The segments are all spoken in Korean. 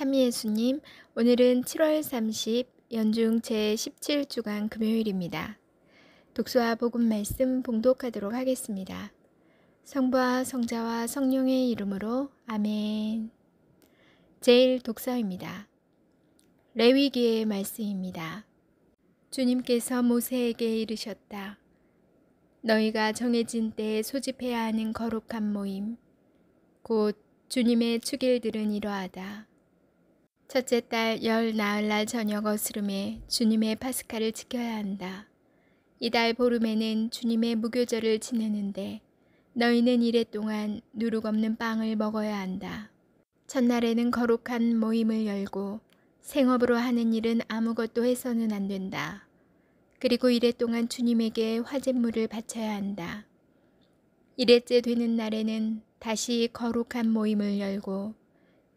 삼미예수님 오늘은 7월 30 연중 제17주간 금요일입니다. 독서와 복음 말씀 봉독하도록 하겠습니다. 성부와 성자와 성령의 이름으로 아멘. 제일 독서입니다. 레위기의 말씀입니다. 주님께서 모세에게 이르셨다. 너희가 정해진 때에 소집해야 하는 거룩한 모임, 곧 주님의 축일들은 이러하다. 첫째 딸열 나흘날 저녁 어스름에 주님의 파스카를 지켜야 한다. 이달 보름에는 주님의 무교절을 지내는데 너희는 이래 동안 누룩 없는 빵을 먹어야 한다. 첫날에는 거룩한 모임을 열고 생업으로 하는 일은 아무것도 해서는 안 된다. 그리고 이래 동안 주님에게 화제물을 바쳐야 한다. 이래째 되는 날에는 다시 거룩한 모임을 열고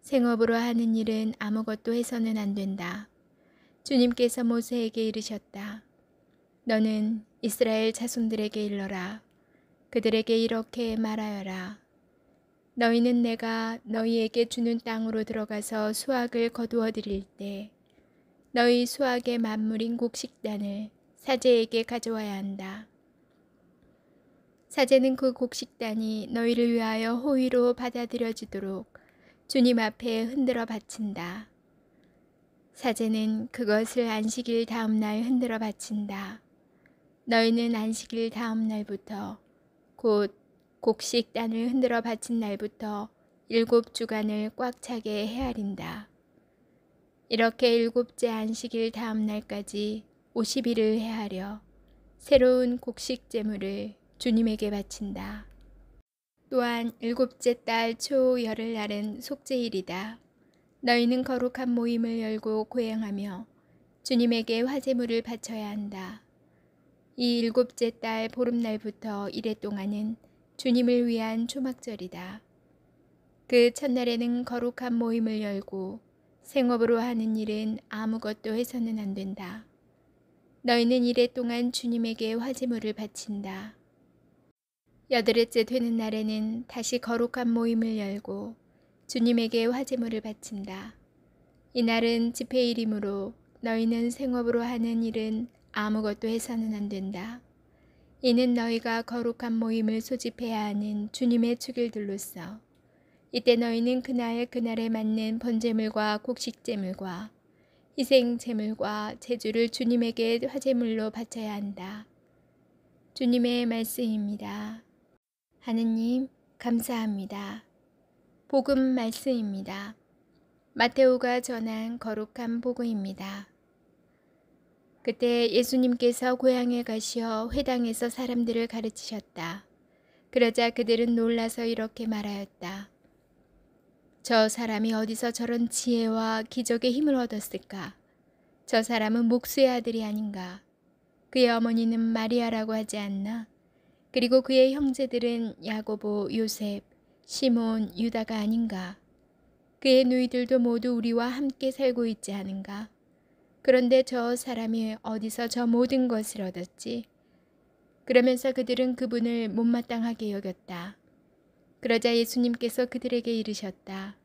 생업으로 하는 일은 아무것도 해서는 안 된다. 주님께서 모세에게 이르셨다. 너는 이스라엘 자손들에게 일러라. 그들에게 이렇게 말하여라. 너희는 내가 너희에게 주는 땅으로 들어가서 수확을 거두어 드릴 때 너희 수확의 만물인 곡식단을 사제에게 가져와야 한다. 사제는 그 곡식단이 너희를 위하여 호의로 받아들여지도록 주님 앞에 흔들어 바친다. 사제는 그것을 안식일 다음 날 흔들어 바친다. 너희는 안식일 다음 날부터 곧 곡식 단을 흔들어 바친 날부터 일곱 주간을 꽉 차게 헤아린다. 이렇게 일곱째 안식일 다음 날까지 50일을 헤아려 새로운 곡식 재물을 주님에게 바친다. 또한 일곱째 달초 열흘날은 속죄일이다. 너희는 거룩한 모임을 열고 고행하며 주님에게 화제물을 바쳐야 한다. 이 일곱째 달 보름날부터 이래 동안은 주님을 위한 초막절이다. 그 첫날에는 거룩한 모임을 열고 생업으로 하는 일은 아무것도 해서는 안 된다. 너희는 이래 동안 주님에게 화제물을 바친다. 여드레째 되는 날에는 다시 거룩한 모임을 열고 주님에게 화제물을 바친다. 이날은 집회일이므로 너희는 생업으로 하는 일은 아무것도 해서는 안 된다. 이는 너희가 거룩한 모임을 소집해야 하는 주님의 축일들로서 이때 너희는 그날 그날에 맞는 번제물과 곡식제물과 희생제물과 제주를 주님에게 화제물로 바쳐야 한다. 주님의 말씀입니다. 하느님, 감사합니다. 복음 말씀입니다. 마테오가 전한 거룩한 복음입니다. 그때 예수님께서 고향에 가시어 회당에서 사람들을 가르치셨다. 그러자 그들은 놀라서 이렇게 말하였다. 저 사람이 어디서 저런 지혜와 기적의 힘을 얻었을까? 저 사람은 목수의 아들이 아닌가? 그의 어머니는 마리아라고 하지 않나? 그리고 그의 형제들은 야고보, 요셉, 시몬, 유다가 아닌가? 그의 누이들도 모두 우리와 함께 살고 있지 않은가? 그런데 저 사람이 어디서 저 모든 것을 얻었지? 그러면서 그들은 그분을 못마땅하게 여겼다. 그러자 예수님께서 그들에게 이르셨다.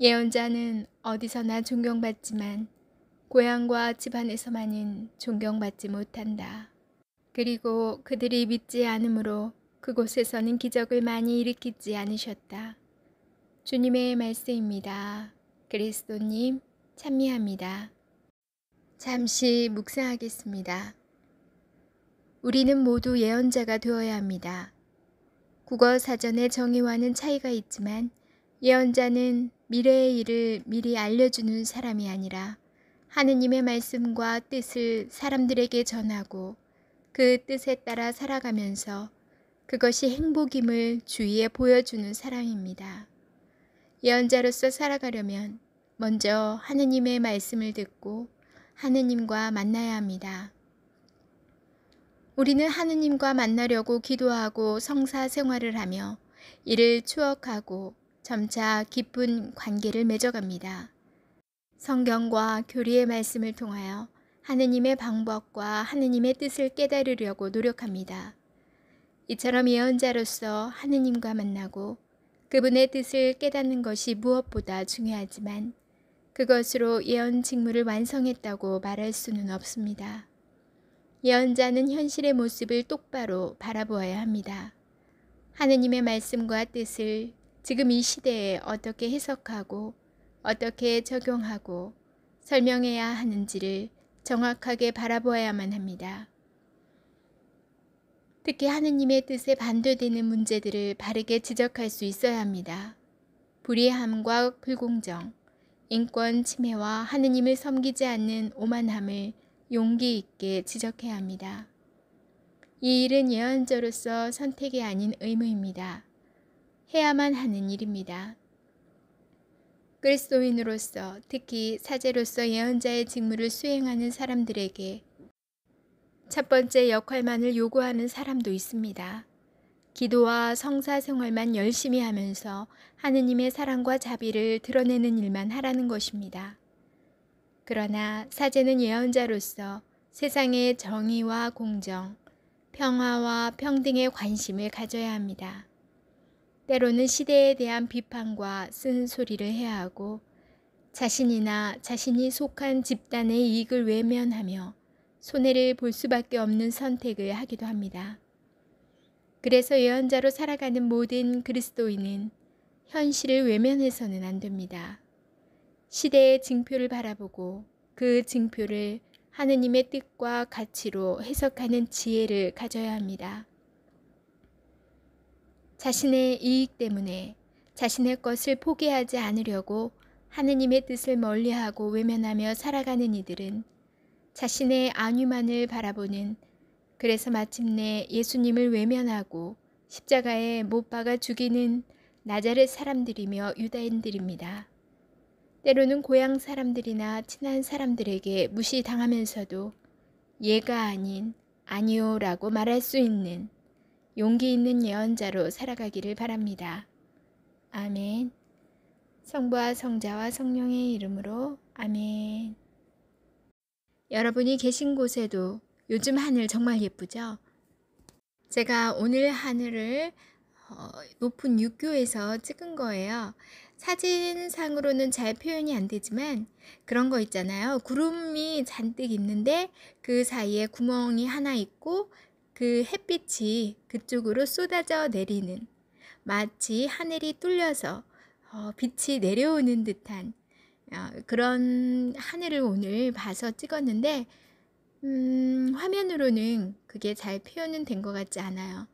예언자는 어디서나 존경받지만 고향과 집안에서만은 존경받지 못한다. 그리고 그들이 믿지 않으므로 그곳에서는 기적을 많이 일으키지 않으셨다. 주님의 말씀입니다. 그리스도님 찬미합니다. 잠시 묵상하겠습니다. 우리는 모두 예언자가 되어야 합니다. 국어 사전의 정의와는 차이가 있지만 예언자는 미래의 일을 미리 알려주는 사람이 아니라 하느님의 말씀과 뜻을 사람들에게 전하고 그 뜻에 따라 살아가면서 그것이 행복임을 주위에 보여주는 사람입니다. 예언자로서 살아가려면 먼저 하느님의 말씀을 듣고 하느님과 만나야 합니다. 우리는 하느님과 만나려고 기도하고 성사 생활을 하며 이를 추억하고 점차 깊은 관계를 맺어갑니다. 성경과 교리의 말씀을 통하여 하느님의 방법과 하느님의 뜻을 깨달으려고 노력합니다. 이처럼 예언자로서 하느님과 만나고 그분의 뜻을 깨닫는 것이 무엇보다 중요하지만 그것으로 예언 직무를 완성했다고 말할 수는 없습니다. 예언자는 현실의 모습을 똑바로 바라보아야 합니다. 하느님의 말씀과 뜻을 지금 이 시대에 어떻게 해석하고 어떻게 적용하고 설명해야 하는지를 정확하게 바라보아야만 합니다. 특히 하느님의 뜻에 반대되는 문제들을 바르게 지적할 수 있어야 합니다. 불의함과 불공정, 인권 침해와 하느님을 섬기지 않는 오만함을 용기 있게 지적해야 합니다. 이 일은 예언자로서 선택이 아닌 의무입니다. 해야만 하는 일입니다. 그리스도인으로서 특히 사제로서 예언자의 직무를 수행하는 사람들에게 첫 번째 역할만을 요구하는 사람도 있습니다. 기도와 성사 생활만 열심히 하면서 하느님의 사랑과 자비를 드러내는 일만 하라는 것입니다. 그러나 사제는 예언자로서 세상의 정의와 공정, 평화와 평등에 관심을 가져야 합니다. 때로는 시대에 대한 비판과 쓴소리를 해야 하고 자신이나 자신이 속한 집단의 이익을 외면하며 손해를 볼 수밖에 없는 선택을 하기도 합니다. 그래서 예언자로 살아가는 모든 그리스도인은 현실을 외면해서는 안 됩니다. 시대의 징표를 바라보고 그 징표를 하느님의 뜻과 가치로 해석하는 지혜를 가져야 합니다. 자신의 이익 때문에 자신의 것을 포기하지 않으려고 하느님의 뜻을 멀리하고 외면하며 살아가는 이들은 자신의 안위만을 바라보는 그래서 마침내 예수님을 외면하고 십자가에 못 박아 죽이는 나자렛 사람들이며 유다인들입니다. 때로는 고향 사람들이나 친한 사람들에게 무시당하면서도 얘가 아닌 아니오라고 말할 수 있는 용기 있는 예언자로 살아가기를 바랍니다. 아멘. 성부와 성자와 성령의 이름으로 아멘. 여러분이 계신 곳에도 요즘 하늘 정말 예쁘죠? 제가 오늘 하늘을 어, 높은 육교에서 찍은 거예요. 사진상으로는 잘 표현이 안 되지만 그런 거 있잖아요. 구름이 잔뜩 있는데 그 사이에 구멍이 하나 있고 그 햇빛이 그쪽으로 쏟아져 내리는 마치 하늘이 뚫려서 어, 빛이 내려오는 듯한 어, 그런 하늘을 오늘 봐서 찍었는데 음, 화면으로는 그게 잘 표현은 된 것 같지 않아요.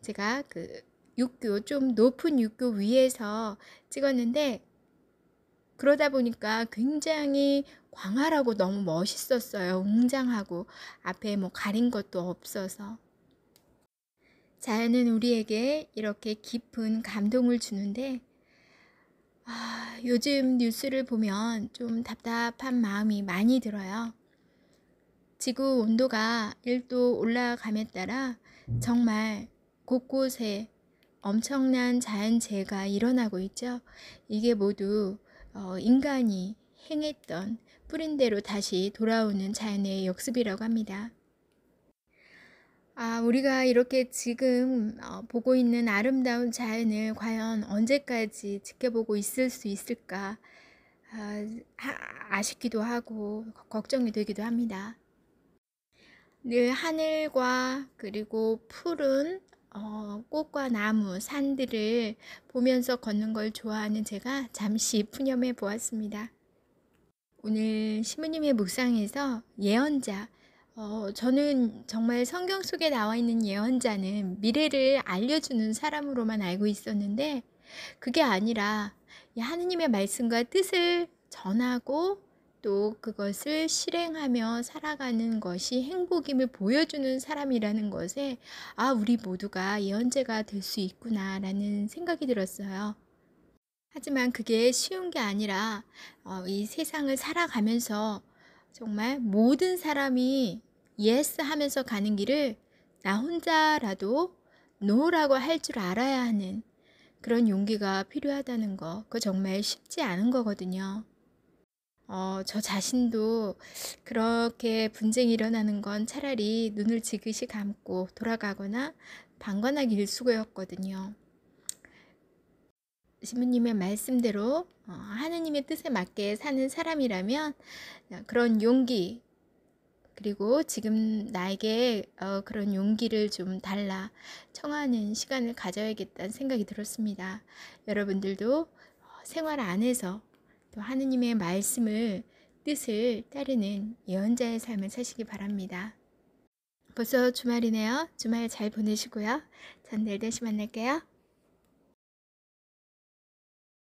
제가 그 육교 좀 높은 육교 위에서 찍었는데 그러다 보니까 굉장히 광활하고 너무 멋있었어요. 웅장하고 앞에 뭐 가린 것도 없어서 자연은 우리에게 이렇게 깊은 감동을 주는데 아, 요즘 뉴스를 보면 좀 답답한 마음이 많이 들어요. 지구 온도가 1도 올라감에 따라 정말 곳곳에 엄청난 자연재해가 일어나고 있죠. 이게 모두 어, 인간이 행했던 뿌린대로 다시 돌아오는 자연의 역습이라고 합니다. 아, 우리가 이렇게 지금 어, 보고 있는 아름다운 자연을 과연 언제까지 지켜보고 있을 수 있을까? 아, 아쉽기도 하고 걱정이 되기도 합니다. 늘 네, 하늘과 그리고 푸른 어, 꽃과 나무, 산들을 보면서 걷는 걸 좋아하는 제가 잠시 푸념해 보았습니다. 오늘 시부님의 묵상에서 예언자, 어, 저는 정말 성경 속에 나와 있는 예언자는 미래를 알려주는 사람으로만 알고 있었는데 그게 아니라 하느님의 말씀과 뜻을 전하고 또 그것을 실행하며 살아가는 것이 행복임을 보여주는 사람이라는 것에 아, 우리 모두가 예언자가 될 수 있구나라는 생각이 들었어요. 하지만 그게 쉬운 게 아니라 어, 이 세상을 살아가면서 정말 모든 사람이 yes 하면서 가는 길을 나 혼자라도 노라고할 줄 알아야 하는 그런 용기가 필요하다는 거. 그거 정말 쉽지 않은 거거든요. 어, 저 자신도 그렇게 분쟁이 일어나는 건 차라리 눈을 지그시 감고 돌아가거나 방관하기 일수고였거든요. 시부님의 말씀대로 어, 하느님의 뜻에 맞게 사는 사람이라면 그런 용기, 그리고 지금 나에게 어, 그런 용기를 좀 달라 청하는 시간을 가져야겠다는 생각이 들었습니다. 여러분들도 어, 생활 안에서 또 하느님의 말씀을 뜻을 따르는 예언자의 삶을 사시기 바랍니다. 벌써 주말이네요. 주말 잘 보내시고요. 전내일 다시 만날게요.